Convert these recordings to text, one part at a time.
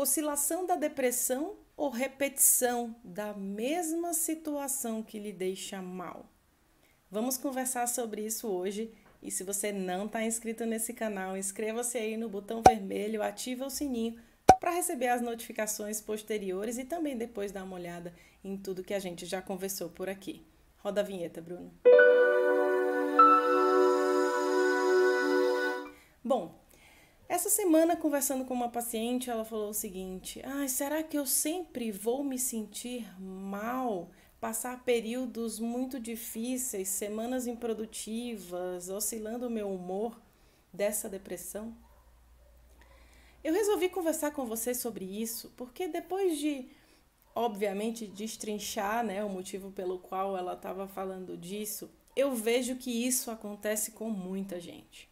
oscilação da depressão ou repetição da mesma situação que lhe deixa mal? Vamos conversar sobre isso hoje. E se você não está inscrito nesse canal, inscreva-se aí no botão vermelho, ative o sininho para receber as notificações posteriores e também depois dar uma olhada em tudo que a gente já conversou por aqui. Roda a vinheta, Bruno. Bom, essa semana, conversando com uma paciente, ela falou o seguinte: ah, será que eu sempre vou me sentir mal? Passar períodos muito difíceis, semanas improdutivas, oscilando o meu humor dessa depressão? Eu resolvi conversar com você sobre isso porque depois de, obviamente, destrinchar né, o motivo pelo qual ela estava falando disso, eu vejo que isso acontece com muita gente.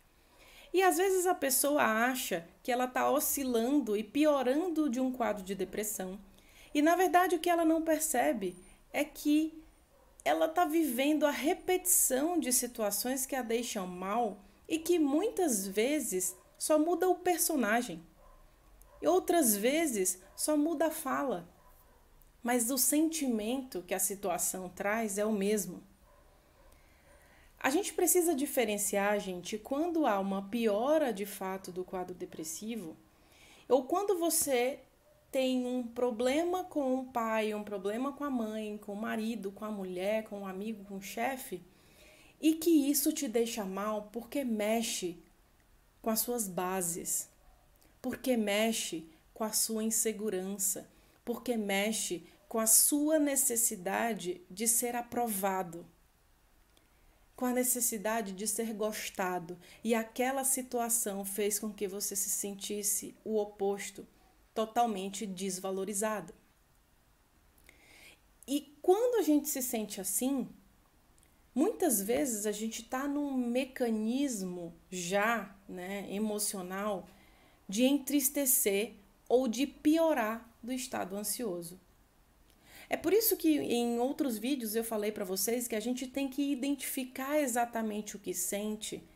E às vezes a pessoa acha que ela está oscilando e piorando de um quadro de depressão. E na verdade o que ela não percebe é que ela está vivendo a repetição de situações que a deixam mal e que muitas vezes só muda o personagem. E outras vezes só muda a fala. Mas o sentimento que a situação traz é o mesmo. A gente precisa diferenciar, gente, quando há uma piora de fato do quadro depressivo ou quando você tem um problema com o pai, um problema com a mãe, com o marido, com a mulher, com o um amigo, com o chefe, e que isso te deixa mal porque mexe com as suas bases, porque mexe com a sua insegurança, porque mexe com a sua necessidade de ser aprovado com a necessidade de ser gostado, e aquela situação fez com que você se sentisse o oposto, totalmente desvalorizado. E quando a gente se sente assim, muitas vezes a gente está num mecanismo já né, emocional de entristecer ou de piorar do estado ansioso. É por isso que em outros vídeos eu falei para vocês que a gente tem que identificar exatamente o que sente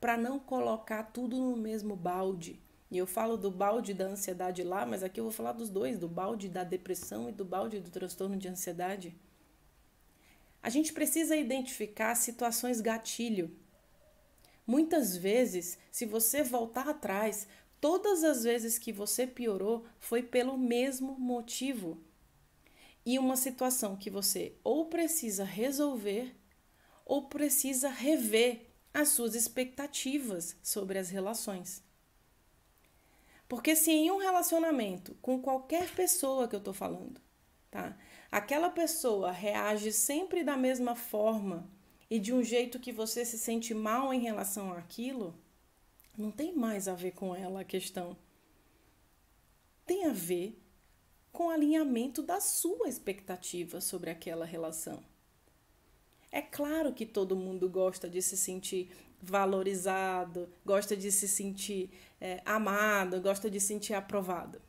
para não colocar tudo no mesmo balde. E eu falo do balde da ansiedade lá, mas aqui eu vou falar dos dois, do balde da depressão e do balde do transtorno de ansiedade. A gente precisa identificar situações gatilho. Muitas vezes, se você voltar atrás, todas as vezes que você piorou foi pelo mesmo motivo e uma situação que você ou precisa resolver ou precisa rever as suas expectativas sobre as relações. Porque se em um relacionamento com qualquer pessoa que eu estou falando, tá? Aquela pessoa reage sempre da mesma forma e de um jeito que você se sente mal em relação àquilo, não tem mais a ver com ela a questão. Tem a ver com alinhamento da sua expectativa sobre aquela relação. É claro que todo mundo gosta de se sentir valorizado, gosta de se sentir é, amado, gosta de se sentir aprovado.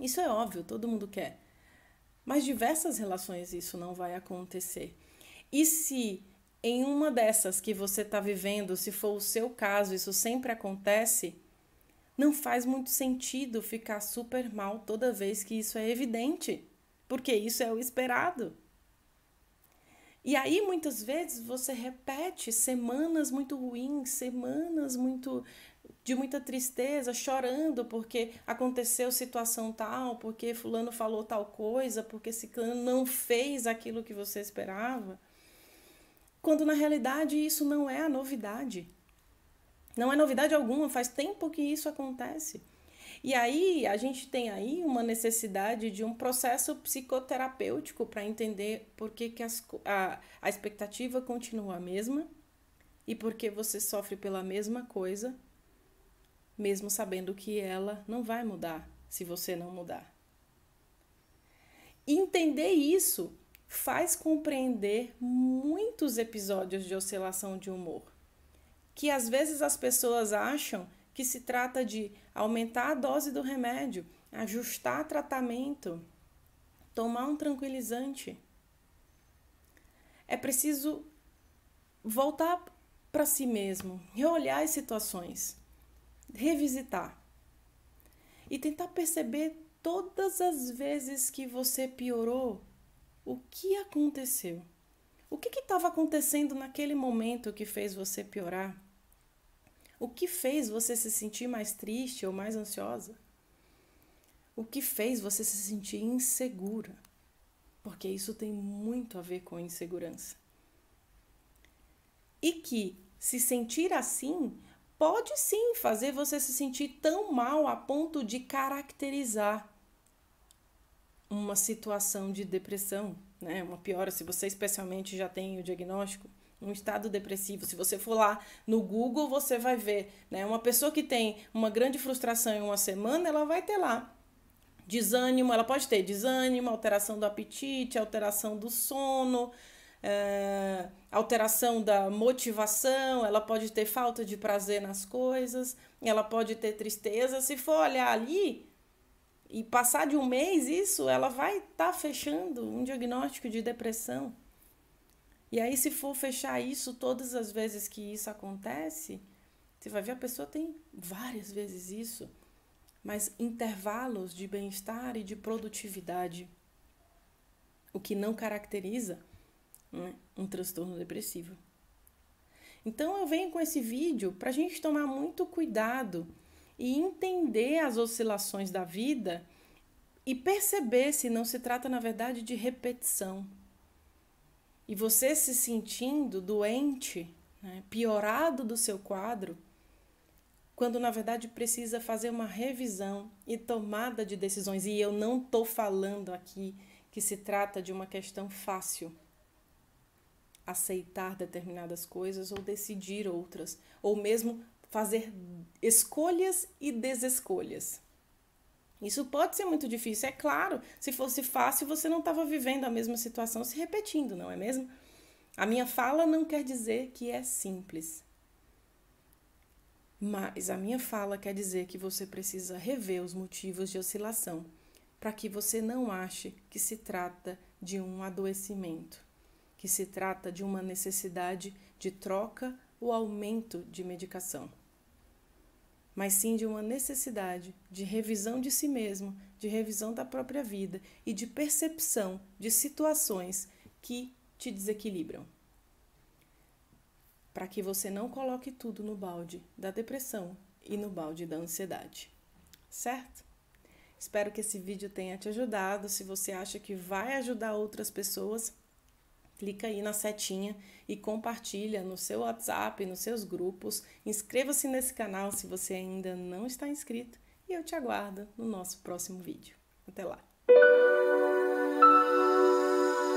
Isso é óbvio, todo mundo quer. Mas diversas relações isso não vai acontecer. E se em uma dessas que você está vivendo, se for o seu caso, isso sempre acontece, não faz muito sentido ficar super mal toda vez que isso é evidente, porque isso é o esperado. E aí, muitas vezes, você repete semanas muito ruins, semanas muito de muita tristeza, chorando porque aconteceu situação tal, porque fulano falou tal coisa, porque ciclano não fez aquilo que você esperava. Quando na realidade isso não é a novidade. Não é novidade alguma, faz tempo que isso acontece. E aí a gente tem aí uma necessidade de um processo psicoterapêutico para entender por que, que as, a, a expectativa continua a mesma e por que você sofre pela mesma coisa, mesmo sabendo que ela não vai mudar se você não mudar. Entender isso faz compreender muitos episódios de oscilação de humor que às vezes as pessoas acham que se trata de aumentar a dose do remédio, ajustar tratamento, tomar um tranquilizante. É preciso voltar para si mesmo, reolhar as situações, revisitar e tentar perceber todas as vezes que você piorou, o que aconteceu. O que estava acontecendo naquele momento que fez você piorar? O que fez você se sentir mais triste ou mais ansiosa? O que fez você se sentir insegura? Porque isso tem muito a ver com insegurança. E que se sentir assim pode sim fazer você se sentir tão mal a ponto de caracterizar uma situação de depressão, né, uma piora, se você especialmente já tem o diagnóstico, um estado depressivo. Se você for lá no Google, você vai ver, né? Uma pessoa que tem uma grande frustração em uma semana, ela vai ter lá desânimo, ela pode ter desânimo, alteração do apetite, alteração do sono, é, alteração da motivação, ela pode ter falta de prazer nas coisas, ela pode ter tristeza. Se for olhar ali, e passar de um mês isso, ela vai estar tá fechando um diagnóstico de depressão. E aí, se for fechar isso todas as vezes que isso acontece, você vai ver a pessoa tem várias vezes isso, mas intervalos de bem-estar e de produtividade, o que não caracteriza né, um transtorno depressivo. Então, eu venho com esse vídeo para a gente tomar muito cuidado e entender as oscilações da vida e perceber se não se trata, na verdade, de repetição. E você se sentindo doente, né, piorado do seu quadro, quando na verdade precisa fazer uma revisão e tomada de decisões. E eu não estou falando aqui que se trata de uma questão fácil aceitar determinadas coisas ou decidir outras, ou mesmo fazer escolhas e desescolhas. Isso pode ser muito difícil, é claro. Se fosse fácil, você não estava vivendo a mesma situação se repetindo, não é mesmo? A minha fala não quer dizer que é simples. Mas a minha fala quer dizer que você precisa rever os motivos de oscilação, para que você não ache que se trata de um adoecimento, que se trata de uma necessidade de troca ou aumento de medicação mas sim de uma necessidade de revisão de si mesmo, de revisão da própria vida e de percepção de situações que te desequilibram. Para que você não coloque tudo no balde da depressão e no balde da ansiedade. Certo? Espero que esse vídeo tenha te ajudado. Se você acha que vai ajudar outras pessoas, clica aí na setinha e compartilha no seu WhatsApp, nos seus grupos. Inscreva-se nesse canal se você ainda não está inscrito e eu te aguardo no nosso próximo vídeo. Até lá!